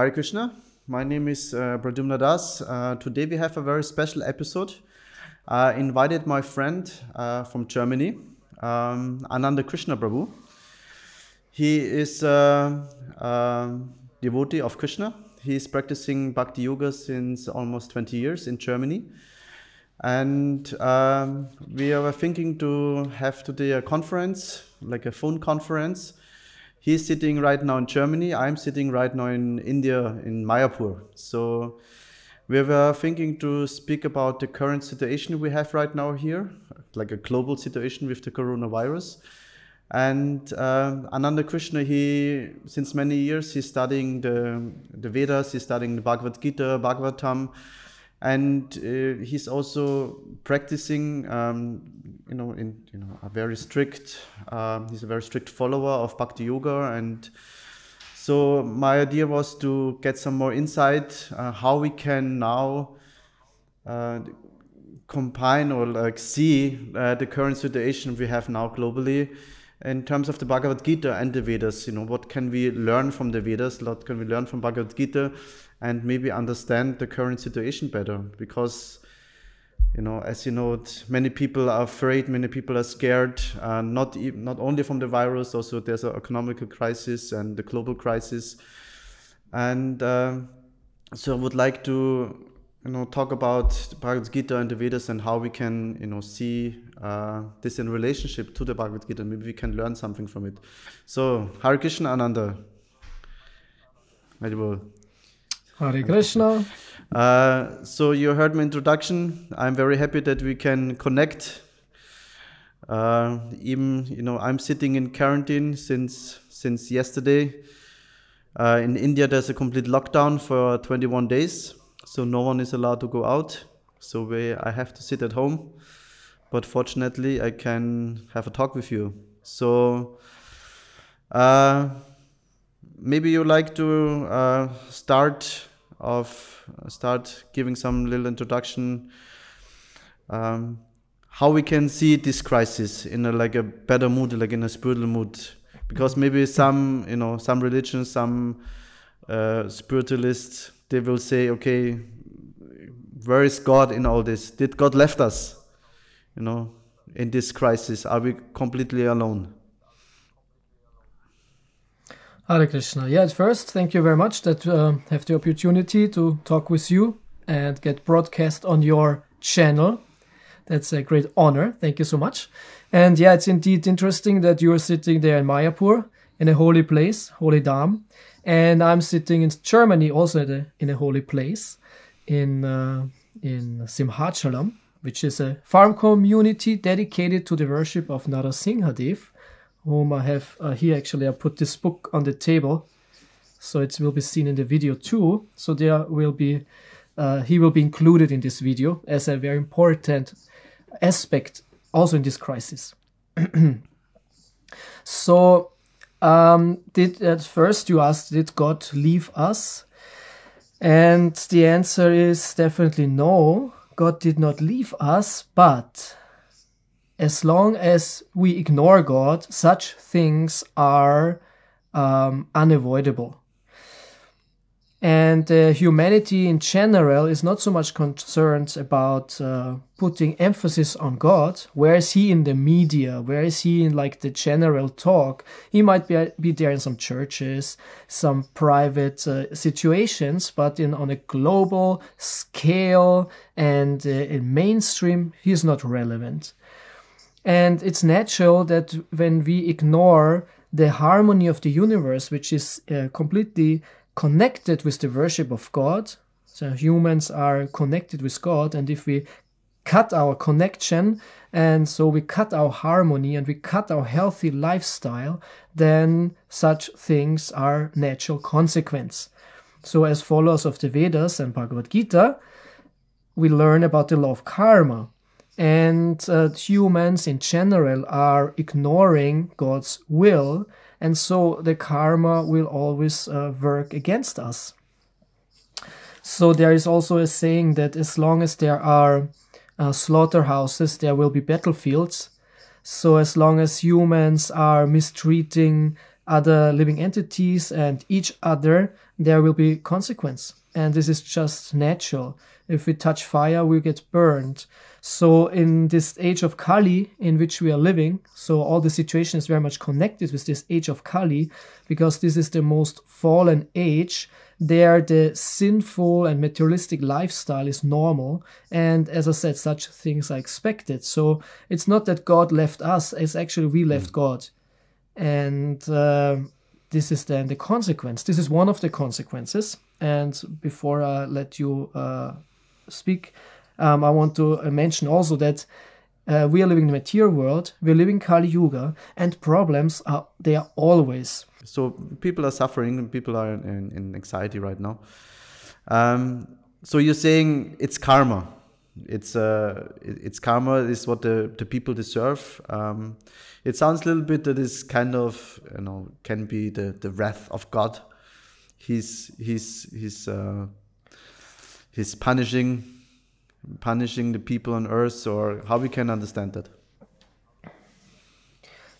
Hare Krishna, my name is uh, Pradumna Das. Uh, today we have a very special episode. I invited my friend uh, from Germany, um, Ananda Krishna Prabhu. He is a, uh, um, devotee of Krishna. He is practicing Bhakti Yoga since almost 20 years in Germany. And um, we are thinking to have today a conference, like a phone conference, He's sitting right now in Germany. I'm sitting right now in India, in Mayapur. So we were uh, thinking to speak about the current situation we have right now here, like a global situation with the coronavirus. And uh, Ananda Krishna, he since many years he's studying the the Vedas, he's studying the Bhagavad Gita, Bhagavatam, and uh, he's also practicing um, you know in you know a very strict um, he's a very strict follower of bhakti yoga and so my idea was to get some more insight uh, how we can now uh, combine or like see uh, the current situation we have now globally in terms of the Bhagavad Gita and the Vedas, you know, what can we learn from the Vedas? What can we learn from Bhagavad Gita, and maybe understand the current situation better? Because, you know, as you know, many people are afraid, many people are scared. Uh, not not only from the virus, also there's an economical crisis and the global crisis, and uh, so I would like to you know talk about the Bhagavad Gita and the Vedas and how we can you know see uh, this in relationship to the Bhagavad Gita. Maybe we can learn something from it. So Hari Krishna Ananda. Valuable. Hari Krishna. Uh, so you heard my introduction. I'm very happy that we can connect. Uh, even you know I'm sitting in quarantine since since yesterday. Uh, in India, there's a complete lockdown for 21 days so no one is allowed to go out. So we, I have to sit at home. But fortunately, I can have a talk with you. So uh, maybe you like to uh, start of start giving some little introduction. Um, how we can see this crisis in a, like a better mood, like in a spiritual mood, because maybe some you know some religions, some uh, spiritualists they will say, okay, where is God in all this? Did God left us, you know, in this crisis? Are we completely alone? Hare Krishna. Yeah, at first, thank you very much that uh, have the opportunity to talk with you and get broadcast on your channel. That's a great honor. Thank you so much. And yeah, it's indeed interesting that you are sitting there in Mayapur in a holy place, holy dam, and I'm sitting in Germany also in a, in a holy place, in uh, in Shalom, which is a farm community dedicated to the worship of Narasimhadev, whom I have uh, here. Actually, I put this book on the table, so it will be seen in the video too. So there will be uh, he will be included in this video as a very important aspect also in this crisis. so um, did at first you asked, did God leave us? And the answer is definitely no. God did not leave us, but as long as we ignore God, such things are um, unavoidable. And uh, humanity in general is not so much concerned about uh, putting emphasis on God. Where is he in the media? Where is he in like the general talk? He might be, be there in some churches, some private uh, situations, but in on a global scale and uh, in mainstream, he's not relevant. And it's natural that when we ignore the harmony of the universe, which is uh, completely connected with the worship of God. So humans are connected with God, and if we cut our connection and so we cut our harmony and we cut our healthy lifestyle, then such things are natural consequence. So as followers of the Vedas and Bhagavad Gita, we learn about the law of karma. And uh, humans in general are ignoring God's will and so the karma will always uh, work against us. So there is also a saying that as long as there are uh, slaughterhouses, there will be battlefields. So as long as humans are mistreating other living entities and each other, there will be consequence. And this is just natural. If we touch fire, we get burned. So, in this age of Kali in which we are living, so all the situation is very much connected with this age of Kali because this is the most fallen age. There, the sinful and materialistic lifestyle is normal. And as I said, such things are expected. So, it's not that God left us, it's actually we left mm. God. And uh, this is then the consequence. This is one of the consequences. And before I let you uh, speak, um, I want to uh, mention also that uh, we are living in the material world. We're living Kali Yuga, and problems are they are always. So people are suffering, and people are in, in anxiety right now. Um, so you're saying it's karma it's uh, it's karma is what the, the people deserve. Um, it sounds a little bit that is kind of you know can be the, the wrath of God. He's he's he's uh, he's punishing punishing the people on earth, or how we can understand that.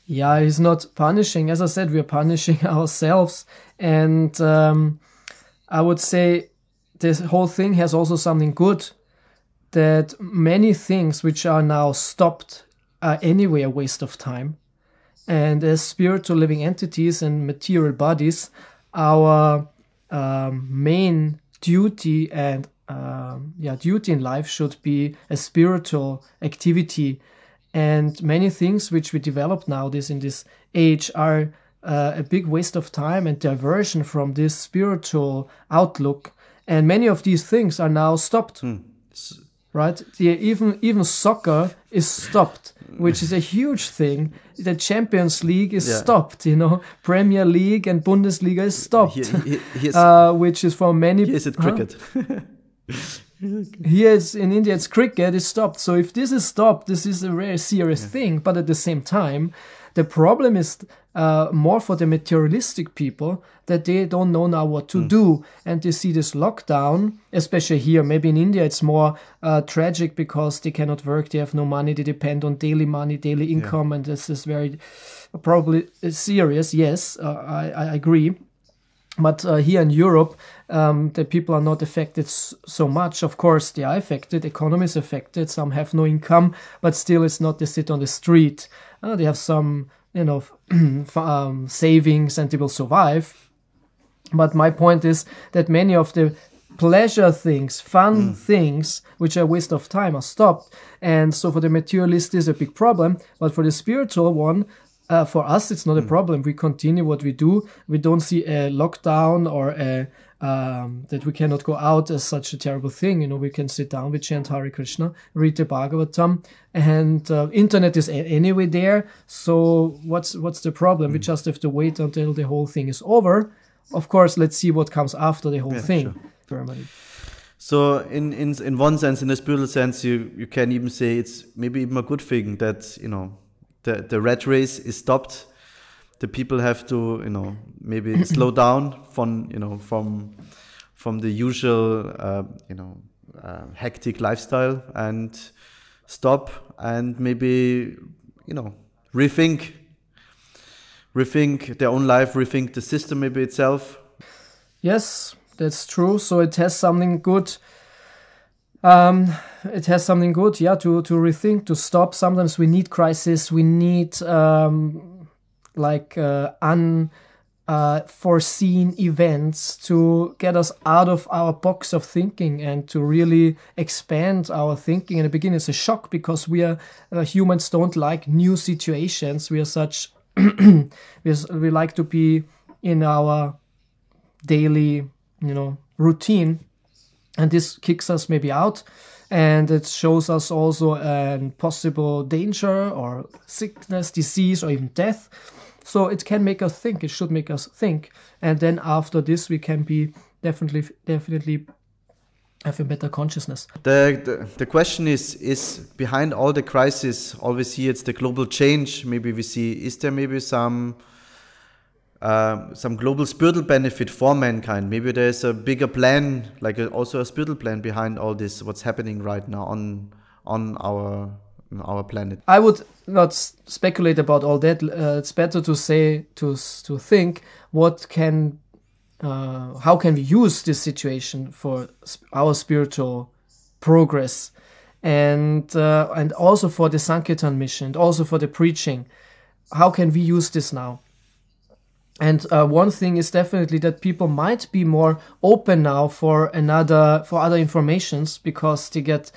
Yeah, he's not punishing. As I said, we're punishing ourselves, and um, I would say this whole thing has also something good that many things which are now stopped are anyway a waste of time. And as spiritual living entities and material bodies, our um, main duty and um, yeah, duty in life should be a spiritual activity. And many things which we develop nowadays in this age are uh, a big waste of time and diversion from this spiritual outlook. And many of these things are now stopped. Hmm right? even even soccer is stopped, which is a huge thing. The Champions League is yeah. stopped, you know. Premier League and Bundesliga is stopped, uh, which is for many. Is it cricket? Huh? Here it's in India, it's cricket is stopped. So if this is stopped, this is a very serious yeah. thing. But at the same time, the problem is uh, more for the materialistic people that they don't know now what to mm. do. And they see this lockdown, especially here. Maybe in India, it's more uh, tragic because they cannot work, they have no money, they depend on daily money, daily income. Yeah. And this is very probably uh, serious. Yes, uh, I, I agree. But uh, here in Europe, um, the people are not affected so much. Of course, they are affected. Economy is affected. Some have no income, but still, it's not they sit on the street. Uh, they have some, you know, um, savings and they will survive. But my point is that many of the pleasure things, fun mm. things, which are waste of time, are stopped. And so for the materialist is a big problem, but for the spiritual one, uh, for us it's not mm. a hmm. problem we continue what we do we don't see a lockdown or a um, that we cannot go out as such a terrible thing. You know, we can sit down, we chant Hari Krishna, read the Bhagavatam, and uh, internet is a- anyway there. So what's what's the problem? Mm. We hmm. just have to wait until the whole thing is over. Of course, let's see what comes after the whole yeah, thing. Sure. So in, in in one sense, in a spiritual sense, you you can even say it's maybe even a good thing that you know the, the red race is stopped. The people have to, you know, maybe slow down from, you know, from from the usual, uh, you know, uh, hectic lifestyle and stop and maybe, you know, rethink, rethink their own life, rethink the system maybe itself. Yes, that's true. So it has something good um, it has something good, yeah, to, to rethink, to stop. Sometimes we need crisis, we need um, like uh, unforeseen uh, events to get us out of our box of thinking and to really expand our thinking. In the beginning, it's a shock because we are uh, humans don't like new situations. We are such we, we like to be in our daily, you know, routine and this kicks us maybe out and it shows us also a possible danger or sickness disease or even death so it can make us think it should make us think and then after this we can be definitely definitely have a better consciousness the, the, the question is is behind all the crisis always here it's the global change maybe we see is there maybe some uh, some global spiritual benefit for mankind. Maybe there's a bigger plan, like a, also a spiritual plan behind all this. What's happening right now on on our on our planet? I would not speculate about all that. Uh, it's better to say to to think what can uh, how can we use this situation for our spiritual progress and uh, and also for the sankirtan mission and also for the preaching how can we use this now and uh, one thing is definitely that people might be more open now for another for other informations because they get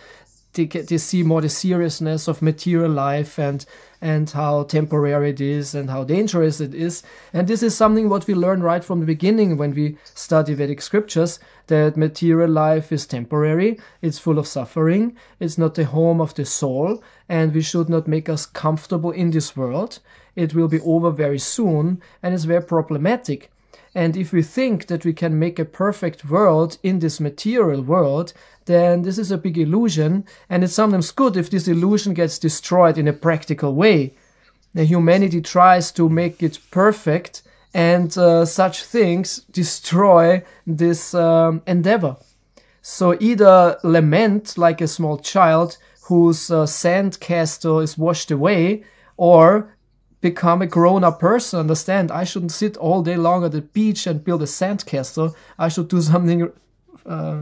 they get they see more the seriousness of material life and and how temporary it is and how dangerous it is and this is something what we learn right from the beginning when we study vedic scriptures that material life is temporary it's full of suffering it's not the home of the soul and we should not make us comfortable in this world it will be over very soon and it's very problematic. And if we think that we can make a perfect world in this material world, then this is a big illusion, and it's sometimes good if this illusion gets destroyed in a practical way. The humanity tries to make it perfect, and uh, such things destroy this um, endeavor. So either lament like a small child whose uh, sandcastle is washed away, or become a grown up person, understand? I shouldn't sit all day long at the beach and build a sandcastle. I should do something uh,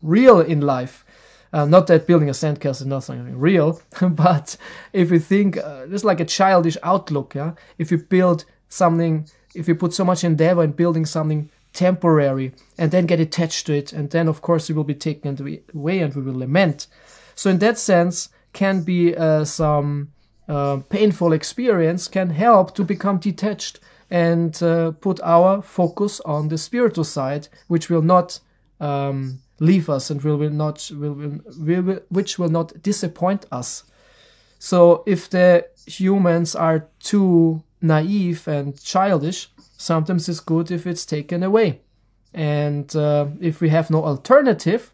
real in life. Uh, not that building a sandcastle is not something real, but if you think, uh, it's like a childish outlook, yeah? If you build something, if you put so much endeavor in building something temporary and then get attached to it, and then of course it will be taken away and we will lament. So in that sense, can be uh, some uh, painful experience can help to become detached and uh, put our focus on the spiritual side, which will not um, leave us and will, will not will, will, which will not disappoint us. So if the humans are too naive and childish, sometimes it's good if it's taken away. And uh, if we have no alternative,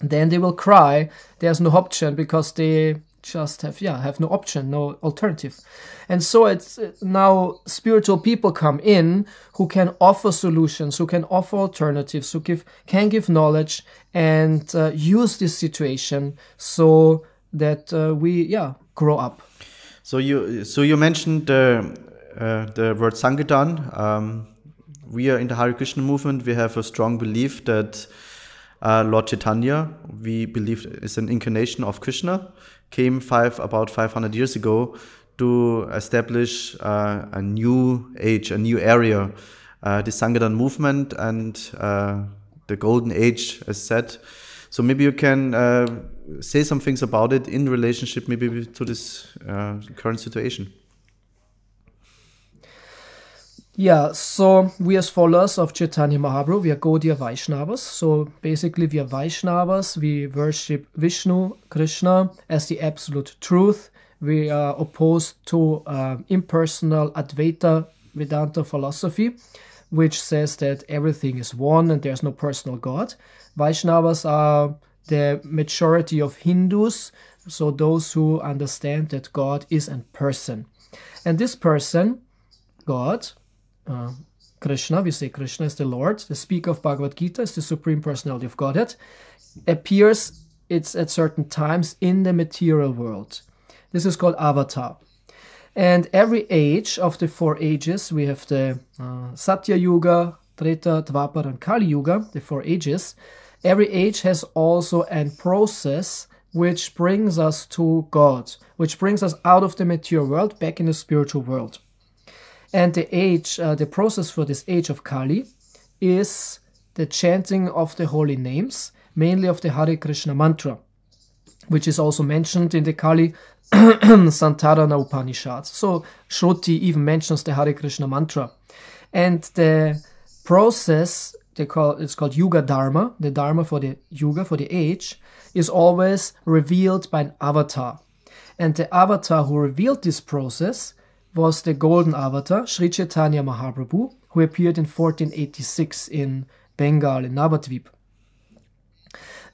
then they will cry. There's no option because they just have yeah have no option no alternative and so it's uh, now spiritual people come in who can offer solutions who can offer alternatives who give can give knowledge and uh, use this situation so that uh, we yeah grow up so you so you mentioned uh, uh the word sangetan um, we are in the Hari Krishna movement we have a strong belief that uh, Lord Chaitanya, we believe, is an incarnation of Krishna came five about 500 years ago to establish uh, a new age, a new area, uh, the Sangadan movement and uh, the Golden Age, as said. So maybe you can uh, say some things about it in relationship, maybe to this uh, current situation. Yeah, so we as followers of Chaitanya Mahaprabhu, we are Gaudiya Vaishnavas. So basically, we are Vaishnavas. We worship Vishnu, Krishna, as the absolute truth. We are opposed to uh, impersonal Advaita Vedanta philosophy, which says that everything is one and there's no personal God. Vaishnavas are the majority of Hindus, so those who understand that God is a person. And this person, God, uh, Krishna, we say Krishna is the Lord, the speaker of Bhagavad Gita is the Supreme Personality of Godhead, appears it's at certain times in the material world. This is called avatar. And every age of the four ages, we have the uh, Satya Yuga, Treta, Dvapar, and Kali Yuga, the four ages. Every age has also an process which brings us to God, which brings us out of the material world back in the spiritual world. And the age, uh, the process for this age of Kali is the chanting of the holy names, mainly of the Hare Krishna mantra, which is also mentioned in the Kali Santarana Upanishad. So Shruti even mentions the Hare Krishna mantra. And the process, they call, it's called Yuga Dharma, the Dharma for the Yuga, for the age, is always revealed by an avatar. And the avatar who revealed this process was the Golden Avatar, Sri Chaitanya Mahaprabhu, who appeared in 1486 in Bengal, in Navadvip.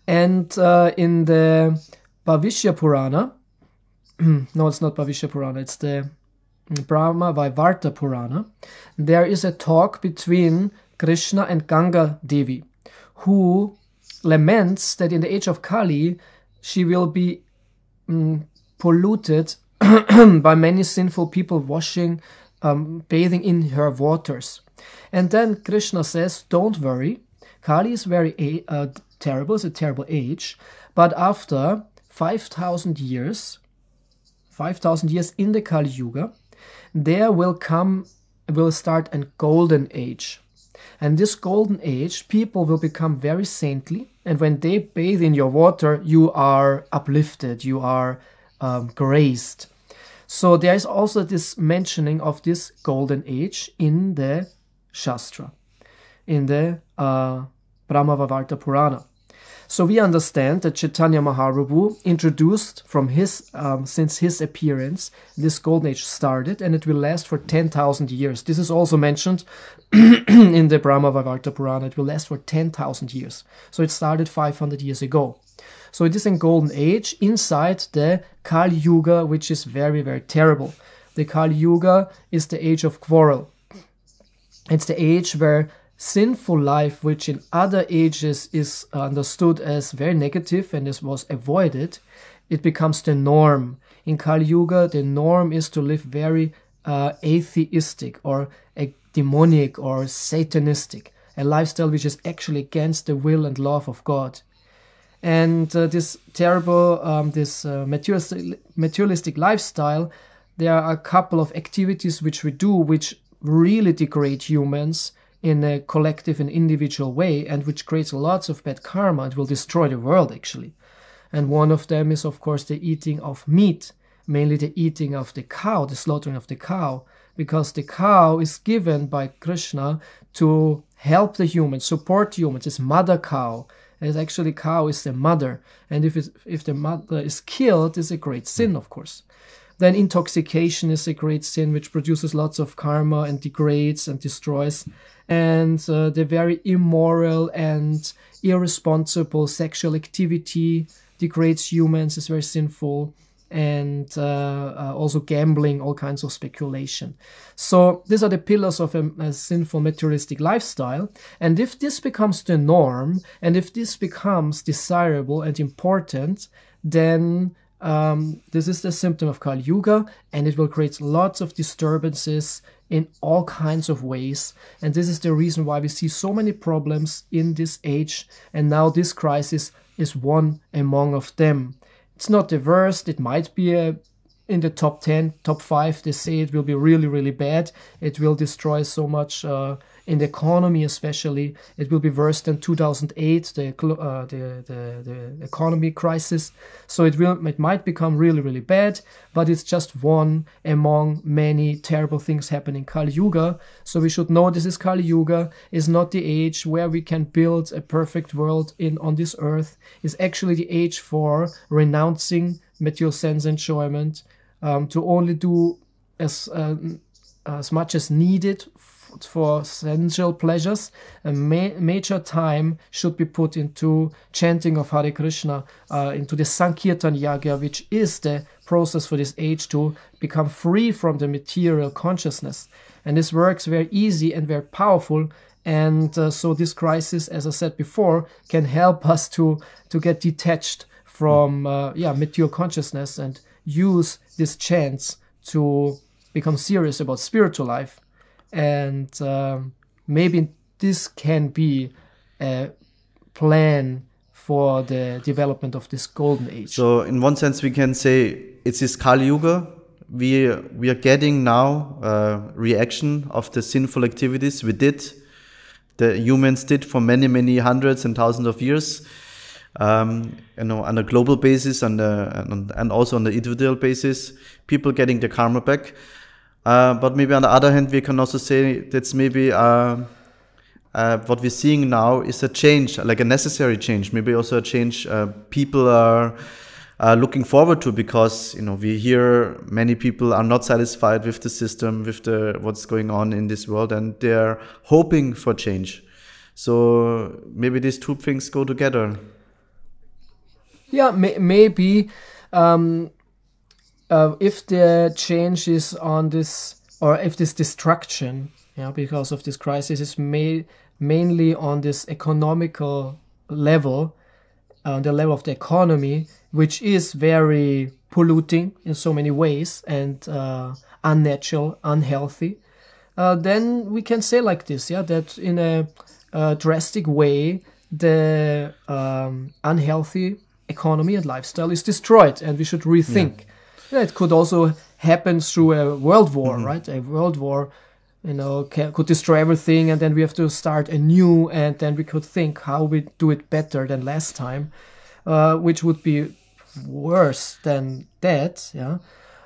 And uh, in the Bhavishya Purana, no, it's not Bhavishya Purana, it's the Brahma Vaivarta Purana, there is a talk between Krishna and Ganga Devi, who laments that in the age of Kali, she will be um, polluted by many sinful people washing, um, bathing in her waters. And then Krishna says, Don't worry, Kali is very uh, terrible, it's a terrible age, but after 5,000 years, 5,000 years in the Kali Yuga, there will come, will start a golden age. And this golden age, people will become very saintly, and when they bathe in your water, you are uplifted, you are um, graced. So there is also this mentioning of this golden age in the Shastra, in the uh, Brahmavavarta Purana. So we understand that Chaitanya Mahaprabhu introduced from his, um, since his appearance, this golden age started and it will last for 10,000 years. This is also mentioned in the Brahmavavarta Purana. It will last for 10,000 years. So it started 500 years ago. So it is in golden age inside the Kali Yuga, which is very, very terrible. The Kali Yuga is the age of quarrel. It's the age where sinful life, which in other ages is understood as very negative and this was avoided, it becomes the norm. In Kali Yuga, the norm is to live very uh, atheistic or demonic or satanistic, a lifestyle which is actually against the will and love of God and uh, this terrible um, this uh, materialistic, materialistic lifestyle there are a couple of activities which we do which really degrade humans in a collective and individual way and which creates lots of bad karma and will destroy the world actually and one of them is of course the eating of meat mainly the eating of the cow the slaughtering of the cow because the cow is given by krishna to help the humans support humans it's mother cow as actually cow is the mother, and if, if the mother is killed, is a great sin, hmm. of course. Then intoxication is a great sin which produces lots of karma and degrades and destroys. And uh, the very immoral and irresponsible sexual activity degrades humans, is very sinful and uh, uh, also gambling, all kinds of speculation. So these are the pillars of a, a, sinful materialistic lifestyle. And if this becomes the norm, and if this becomes desirable and important, then um, this is the symptom of Kali Yuga, and it will create lots of disturbances in all kinds of ways. And this is the reason why we see so many problems in this age. And now this crisis is one among of them it's not the worst. It might be a, uh, in the top 10, top 5. They say it will be really, really bad. It will destroy so much uh, in the economy especially. It will be worse than 2008, the, uh, the, the, the, economy crisis. So it, will, it might become really, really bad, but it's just one among many terrible things happening Kali Yuga. So we should know this is Kali Yuga, is not the age where we can build a perfect world in on this earth, is actually the age for renouncing material sense enjoyment, um, to only do as, uh, as much as needed for sensual pleasures, a ma major time should be put into chanting of Hare Krishna, uh, into the Sankirtan Yagya, which is the process for this age to become free from the material consciousness. And this works very easy and very powerful. And uh, so this crisis, as I said before, can help us to, to get detached from uh, yeah material consciousness and use this chance to become serious about spiritual life and um, maybe this can be a plan for the development of this golden age. So in one sense, we can say it's this Kali Yuga. We we are getting now a reaction of the sinful activities we did, the humans did for many many hundreds and thousands of years. Um, you know, on a global basis and, uh, and, and also on the individual basis, people getting the karma back. Uh, but maybe on the other hand, we can also say that's maybe uh, uh, what we're seeing now is a change, like a necessary change, maybe also a change uh, people are uh, looking forward to because you know we hear many people are not satisfied with the system, with the what's going on in this world, and they're hoping for change. So maybe these two things go together. Yeah, may maybe. Um uh, if the change is on this or if this destruction yeah, because of this crisis is made mainly on this economical level, on uh, the level of the economy, which is very polluting in so many ways and uh, unnatural, unhealthy, uh, then we can say like this, yeah, that in a, a drastic way, the um, unhealthy economy and lifestyle is destroyed, and we should rethink. Yeah yeah, it could also happen through a world war, mm-hmm. right? A world war, you know, can, could destroy everything, and then we have to start anew, and then we could think how we do it better than last time, uh, which would be worse than that, yeah.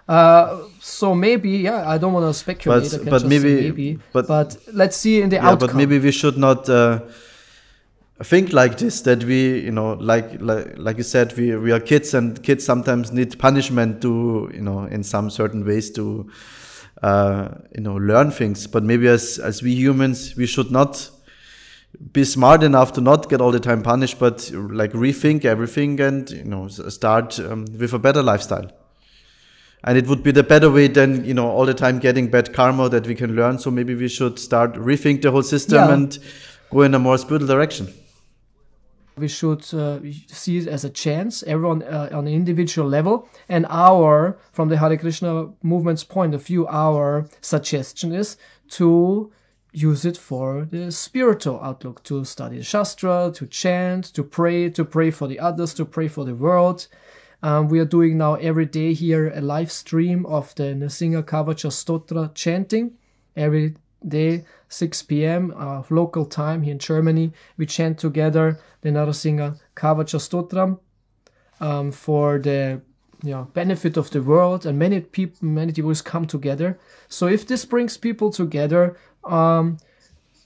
Uh, so maybe, yeah, I don't want to speculate. But, but maybe, maybe, but, but let's see in the yeah, outcome. But maybe we should not. Uh think like this that we you know like like like you said we we are kids and kids sometimes need punishment to you know in some certain ways to uh, you know learn things but maybe as as we humans we should not be smart enough to not get all the time punished but like rethink everything and you know start um, with a better lifestyle and it would be the better way than you know all the time getting bad karma that we can learn so maybe we should start rethink the whole system yeah. and go in a more spiritual direction we should uh, see it as a chance, everyone uh, on an individual level. And our, from the Hare Krishna movement's point of view, our suggestion is to use it for the spiritual outlook to study Shastra, to chant, to pray, to pray for the others, to pray for the world. Um, we are doing now every day here a live stream of the Nasinga Kavacha Stotra chanting every day, 6 p.m. of uh, local time here in Germany. We chant together the Narasimha kavachastotram um, for the you know, benefit of the world, and many people, many devotees come together. So if this brings people together, um,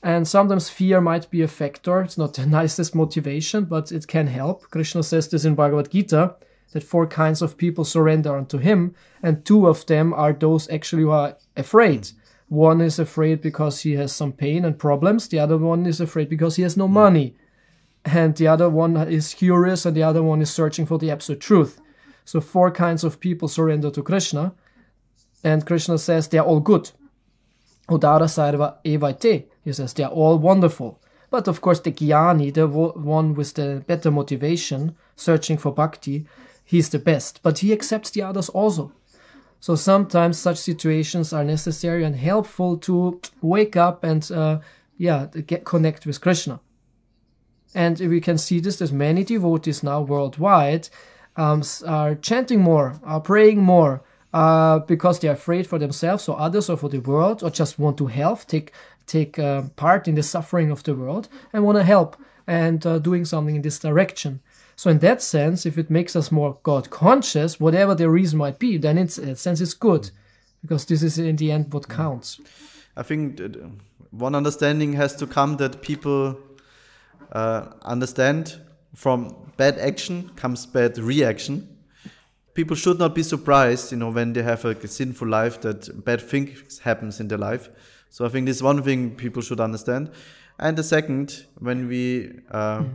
and sometimes fear might be a factor. It's not the nicest motivation, but it can help. Krishna says this in Bhagavad Gita that four kinds of people surrender unto him, and two of them are those actually who are afraid. Mm-hmm. One is afraid because he has some pain and problems. The other one is afraid because he has no money. And the other one is curious and the other one is searching for the absolute truth. So four kinds of people surrender to Krishna. And Krishna says they are all good. Udara Sarva Evaite. He says they are all wonderful. But of course, the Gyani, the one with the better motivation, searching for bhakti, he's the best. But he accepts the others also. So sometimes such situations are necessary and helpful to wake up and uh, yeah, get connect with Krishna. And we can see this, there's many devotees now worldwide um, are chanting more, are praying more, uh, because they're afraid for themselves or others or for the world, or just want to help, take take uh, part in the suffering of the world, and want to help and uh, doing something in this direction. So in that sense, if it makes us more God conscious, whatever the reason might be, then it's, in a sense it's good, because this is in the end what counts. I think one understanding has to come that people uh, understand from bad action comes bad reaction. People should not be surprised, you know, when they have a sinful life that bad things happens in their life. So I think this one thing people should understand. And the second, when we uh, mm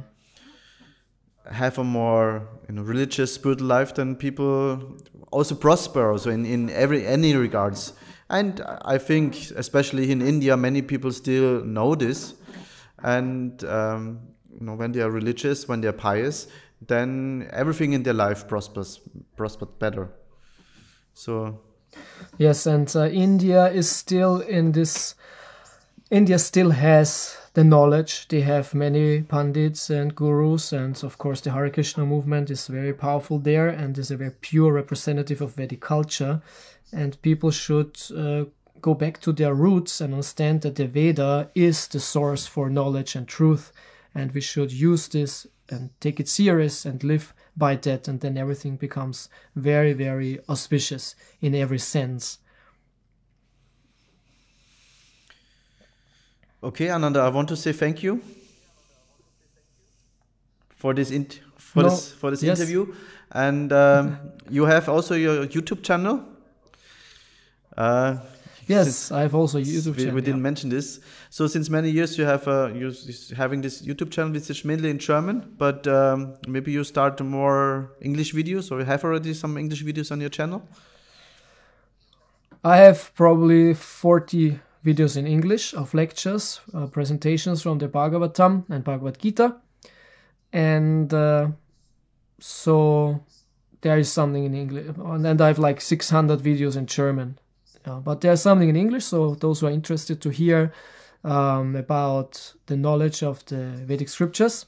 have a more you know, religious spiritual life then people also prosper also in, in every any regards and i think especially in india many people still know this and um, you know when they are religious when they are pious then everything in their life prospers prospers better so yes and uh, india is still in this india still has the knowledge. They have many pandits and gurus, and of course, the Hare Krishna movement is very powerful there and is a very pure representative of Vedic culture. And people should uh, go back to their roots and understand that the Veda is the source for knowledge and truth, and we should use this and take it serious and live by that, and then everything becomes very, very auspicious in every sense. Okay, Ananda, I want to say thank you for this for no. this for this yes. interview, and um, you have also your YouTube channel. Uh, yes, I have also YouTube we, channel. We didn't yeah. mention this. So since many years you have uh, you having this YouTube channel, which is mainly in German, but um, maybe you start more English videos, or you have already some English videos on your channel. I have probably forty videos in English of lectures, uh, presentations from the Bhagavatam and Bhagavad Gita. And uh, so there is something in English. And I have like 600 videos in German. Uh, but there's something in English, so those who are interested to hear um, about the knowledge of the Vedic scriptures,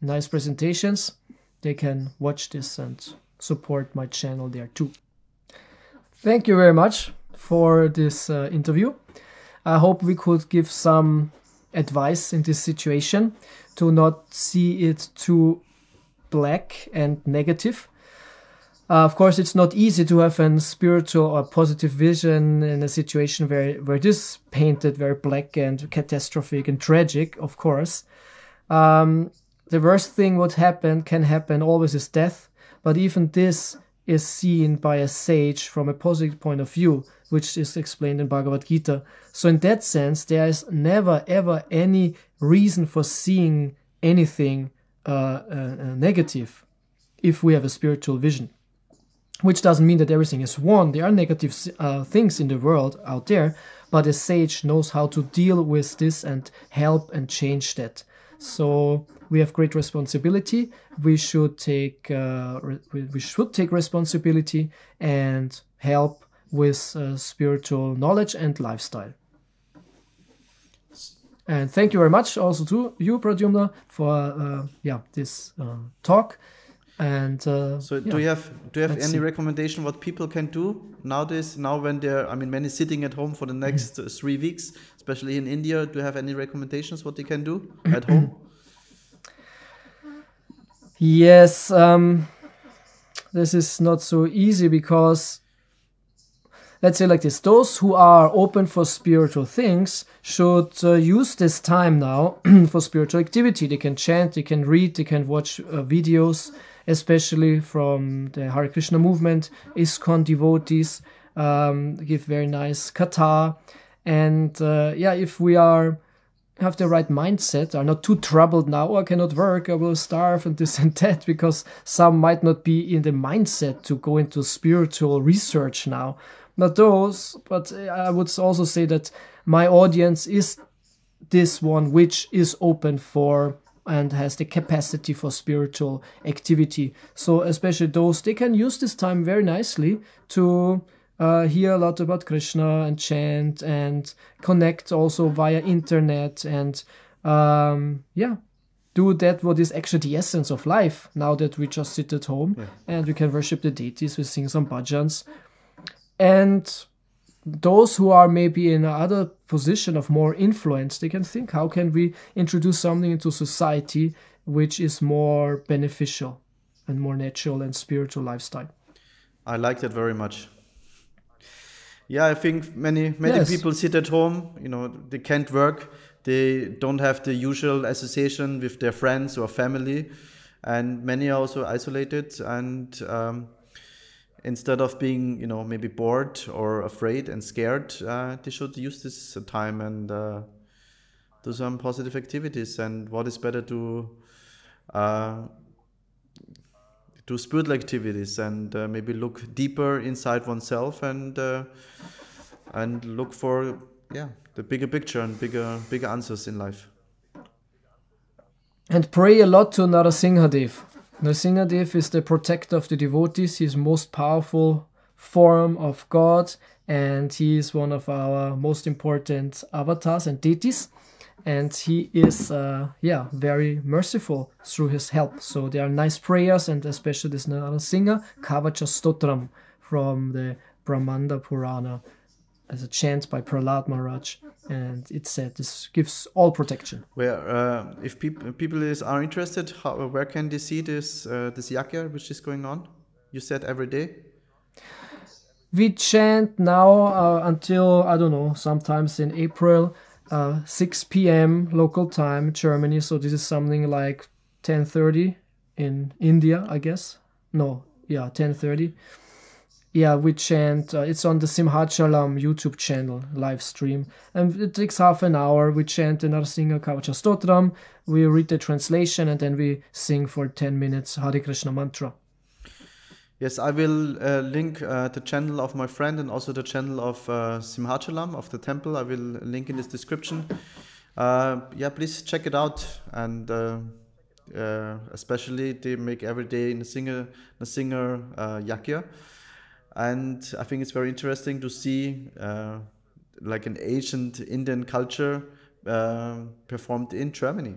nice presentations, they can watch this and support my channel there too. Thank you very much for this uh, interview. I hope we could give some advice in this situation to not see it too black and negative. Uh, of course, it's not easy to have a spiritual or positive vision in a situation where, where it is painted very black and catastrophic and tragic, of course. Um, the worst thing what happened can happen always is death, but even this is seen by a sage from a positive point of view, which is explained in Bhagavad Gita. So, in that sense, there is never ever any reason for seeing anything uh, uh, uh negative if we have a spiritual vision. Which doesn't mean that everything is one. There are negative uh, things in the world out there, but a sage knows how to deal with this and help and change that. So, we have great responsibility. We should take uh, re- we should take responsibility and help with uh, spiritual knowledge and lifestyle. And thank you very much also to you, Pradyumna, for uh, yeah this um, talk. And uh, so, yeah. do you have do you have Let's any see. recommendation what people can do nowadays? Now, when they're I mean, many sitting at home for the next mm-hmm. three weeks, especially in India, do you have any recommendations what they can do at home? Yes, um, this is not so easy because let's say like this those who are open for spiritual things should uh, use this time now for spiritual activity they can chant they can read they can watch uh, videos especially from the Hare Krishna movement ISKCON devotees um, give very nice kata and uh, yeah if we are have the right mindset, are not too troubled now, oh, I cannot work, I will starve, and this and that, because some might not be in the mindset to go into spiritual research now. Not those, but eh, I would also say that my audience is this one which is open for and has the capacity for spiritual activity. So, especially those, they can use this time very nicely to uh, hear a lot about Krishna and chant and connect also via internet and um, yeah, do that what is actually the essence of life now that we just sit at home yeah. and we can worship the deities, we sing some bhajans. And those who are maybe in another position of more influence, they can think how can we introduce something into society which is more beneficial and more natural and spiritual lifestyle. I like that very much yeah, I think many many yes. people sit at home. You know, they can't work. They don't have the usual association with their friends or family, and many are also isolated. And um, instead of being, you know, maybe bored or afraid and scared, uh, they should use this time and uh, do some positive activities. And what is better to uh, do spiritual activities and uh, maybe look deeper inside oneself and uh, and look for yeah the bigger picture and bigger bigger answers in life and pray a lot to Narasimhadev Dev is the protector of the devotees his most powerful form of god and he is one of our most important avatars and deities and he is uh, yeah very merciful through his help so there are nice prayers and especially this another singer kavacha stotram from the brahmanda purana as a chant by Pralad Maharaj and it said this gives all protection where uh, if peop- people is, are interested how, where can they see this uh, this yakya which is going on you said every day we chant now uh, until i don't know sometimes in april uh, 6 p.m. local time, Germany. So this is something like 10:30 in India, I guess. No, yeah, 10:30. Yeah, we chant. Uh, it's on the Simhachalam YouTube channel live stream, and it takes half an hour. We chant the Narasimha Kavacha Stotram. We read the translation, and then we sing for 10 minutes Hari Krishna mantra. Yes, I will uh, link uh, the channel of my friend and also the channel of uh, Simhachalam of the temple. I will link in this description. Uh, yeah, please check it out and uh, uh, especially they make every day in a singer, a singer uh, yakya, and I think it's very interesting to see like an ancient Indian culture performed in Germany.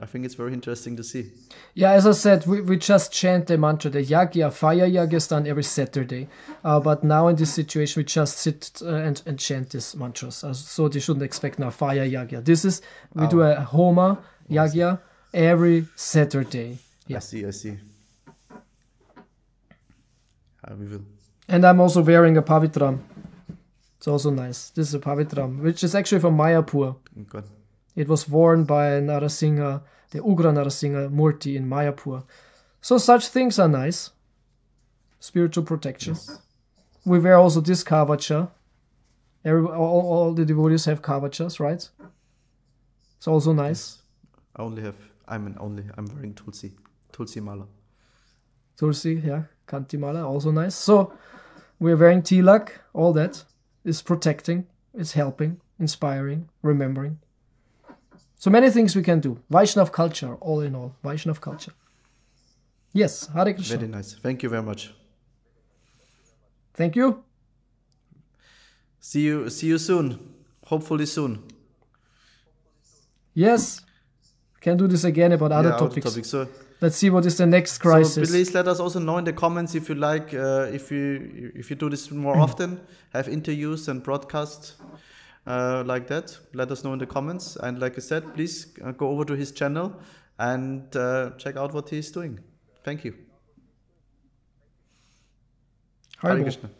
I think it's very interesting to see. Yeah, as I said, we, we just chant the mantra, the Yagya, fire Yagya done every Saturday. Uh, but now in this situation, we just sit uh, and, and chant these mantras. Uh, so they shouldn't expect now fire Yagya. This is, we oh. do a Homa Yagya every Saturday. Yeah. I see, I see. Uh, we will. And I'm also wearing a Pavitram. It's also nice. This is a Pavitram, which is actually from Mayapur. Oh, it was worn by Narasingha, the Ugra Narasingha Murti in Mayapur. So such things are nice. Spiritual protection. Yes. We wear also this kavacha. Every, all, all the devotees have kavachas, right? It's also nice. Yes. I only have. I'm only. I'm wearing tulsi, tulsi mala. Tulsi, yeah, kanti mala, also nice. So we're wearing tilak. All that is protecting. is helping, inspiring, remembering. So many things we can do. Vaishnav culture, all in all. Vaishnav culture. Yes, Hare Krishna. Very nice. Thank you very much. Thank you. See you see you soon. Hopefully soon. Yes. Can do this again about other yeah, topics. Other topics. So, Let's see what is the next crisis. So please let us also know in the comments if you like uh, if you if you do this more often, have interviews and broadcasts uh, like that let us know in the comments and like i said please uh, go over to his channel and uh, check out what he's doing thank you Hare Krishna.